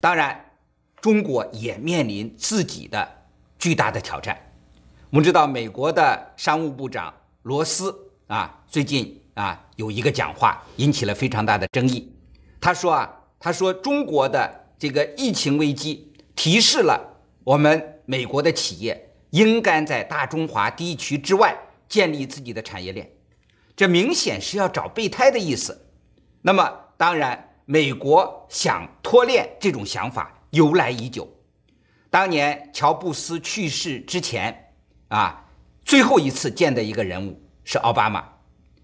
当然，中国也面临自己的巨大的挑战。我们知道，美国的商务部长罗斯啊，最近啊有一个讲话引起了非常大的争议。他说啊，他说中国的这个疫情危机提示了我们美国的企业应该在大中华地区之外建立自己的产业链，这明显是要找备胎的意思。那么，当然。美国想脱链这种想法由来已久，当年乔布斯去世之前，啊，最后一次见的一个人物是奥巴马，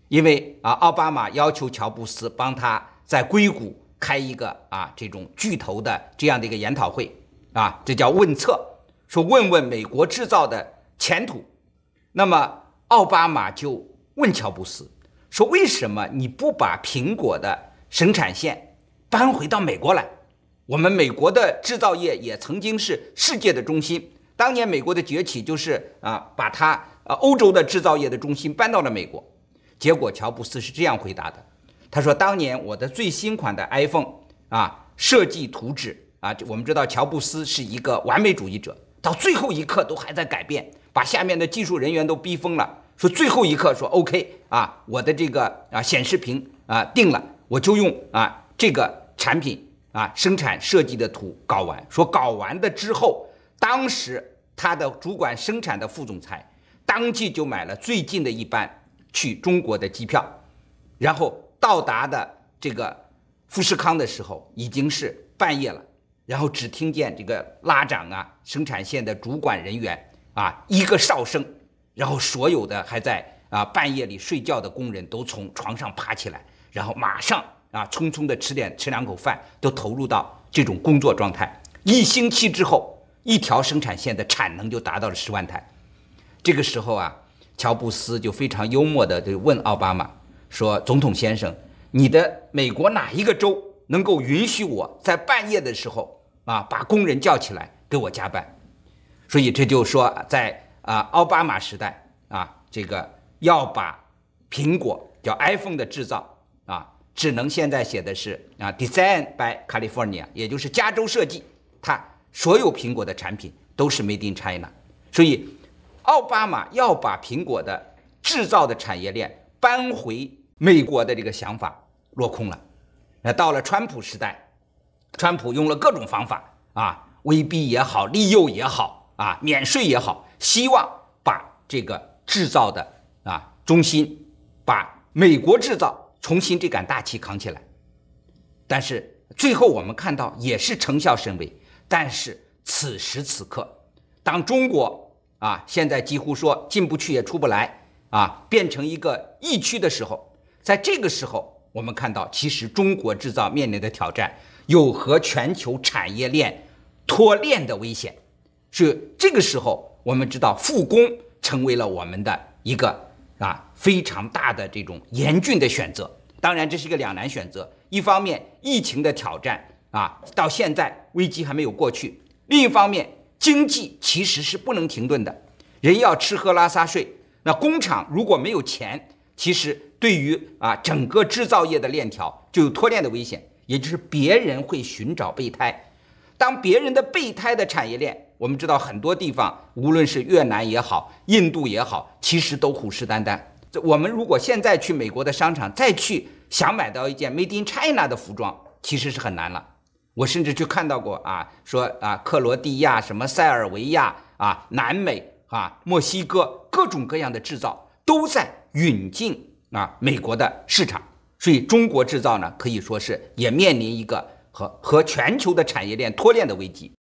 因为啊，奥巴马要求乔布斯帮他在硅谷开一个啊这种巨头的这样的一个研讨会啊，这叫问策，说问问美国制造的前途，那么奥巴马就问乔布斯说，为什么你不把苹果的生产线？搬回到美国来，我们美国的制造业也曾经是世界的中心。当年美国的崛起就是啊，把它啊欧洲的制造业的中心搬到了美国。结果乔布斯是这样回答的，他说：“当年我的最新款的 iPhone 啊，设计图纸啊，我们知道乔布斯是一个完美主义者，到最后一刻都还在改变，把下面的技术人员都逼疯了。说最后一刻说 OK 啊，我的这个啊显示屏啊定了，我就用啊。”这个产品啊，生产设计的图搞完，说搞完的之后，当时他的主管生产的副总裁当即就买了最近的一班去中国的机票，然后到达的这个富士康的时候已经是半夜了，然后只听见这个拉长啊，生产线的主管人员啊一个哨声，然后所有的还在啊半夜里睡觉的工人都从床上爬起来，然后马上。啊，匆匆的吃点吃两口饭，就投入到这种工作状态。一星期之后，一条生产线的产能就达到了十万台。这个时候啊，乔布斯就非常幽默的就问奥巴马说：“总统先生，你的美国哪一个州能够允许我在半夜的时候啊把工人叫起来给我加班？”所以这就说在啊奥巴马时代啊，这个要把苹果叫 iPhone 的制造啊。只能现在写的是啊，designed by California，也就是加州设计。它所有苹果的产品都是 made in China，所以奥巴马要把苹果的制造的产业链搬回美国的这个想法落空了。那到了川普时代，川普用了各种方法啊，威逼也好，利诱也好啊，免税也好，希望把这个制造的啊中心把美国制造。重新这杆大旗扛起来，但是最后我们看到也是成效甚微。但是此时此刻，当中国啊现在几乎说进不去也出不来啊，变成一个疫区的时候，在这个时候，我们看到其实中国制造面临的挑战有和全球产业链脱链的危险。是这个时候，我们知道复工成为了我们的一个。啊，非常大的这种严峻的选择，当然这是一个两难选择。一方面，疫情的挑战啊，到现在危机还没有过去；另一方面，经济其实是不能停顿的，人要吃喝拉撒睡。那工厂如果没有钱，其实对于啊整个制造业的链条就有脱链的危险，也就是别人会寻找备胎，当别人的备胎的产业链。我们知道很多地方，无论是越南也好，印度也好，其实都虎视眈眈。这我们如果现在去美国的商场再去想买到一件 Made in China 的服装，其实是很难了。我甚至去看到过啊，说啊，克罗地亚、什么塞尔维亚啊、南美啊、墨西哥，各种各样的制造都在引进啊美国的市场。所以，中国制造呢，可以说是也面临一个和和全球的产业链脱链的危机。